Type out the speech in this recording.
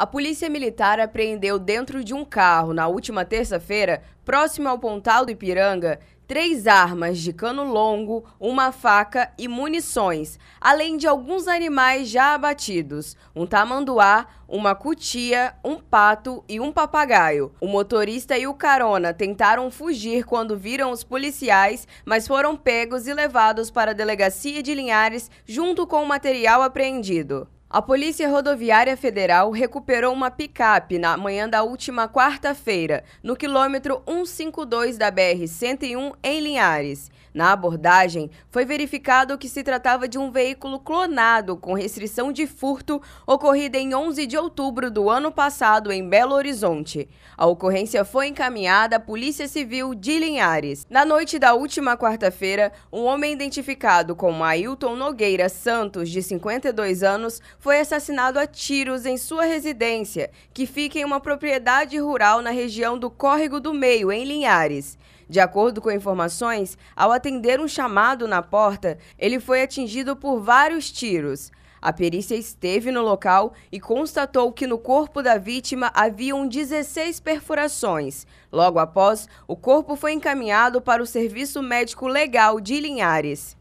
A polícia militar apreendeu dentro de um carro na última terça-feira, próximo ao Pontal do Ipiranga, três armas de cano longo, uma faca e munições, além de alguns animais já abatidos: um tamanduá, uma cutia, um pato e um papagaio. O motorista e o carona tentaram fugir quando viram os policiais, mas foram pegos e levados para a delegacia de Linhares junto com o material apreendido. A Polícia Rodoviária Federal recuperou uma picape na manhã da última quarta-feira, no quilômetro 152 da BR-101, em Linhares. Na abordagem, foi verificado que se tratava de um veículo clonado com restrição de furto ocorrida em 11 de outubro do ano passado em Belo Horizonte. A ocorrência foi encaminhada à Polícia Civil de Linhares. Na noite da última quarta-feira, um homem identificado como Ailton Nogueira Santos, de 52 anos, foi assassinado a tiros em sua residência, que fica em uma propriedade rural na região do Córrego do Meio, em Linhares. De acordo com informações, ao atender um chamado na porta, ele foi atingido por vários tiros. A perícia esteve no local e constatou que no corpo da vítima haviam 16 perfurações. Logo após, o corpo foi encaminhado para o Serviço Médico Legal de Linhares.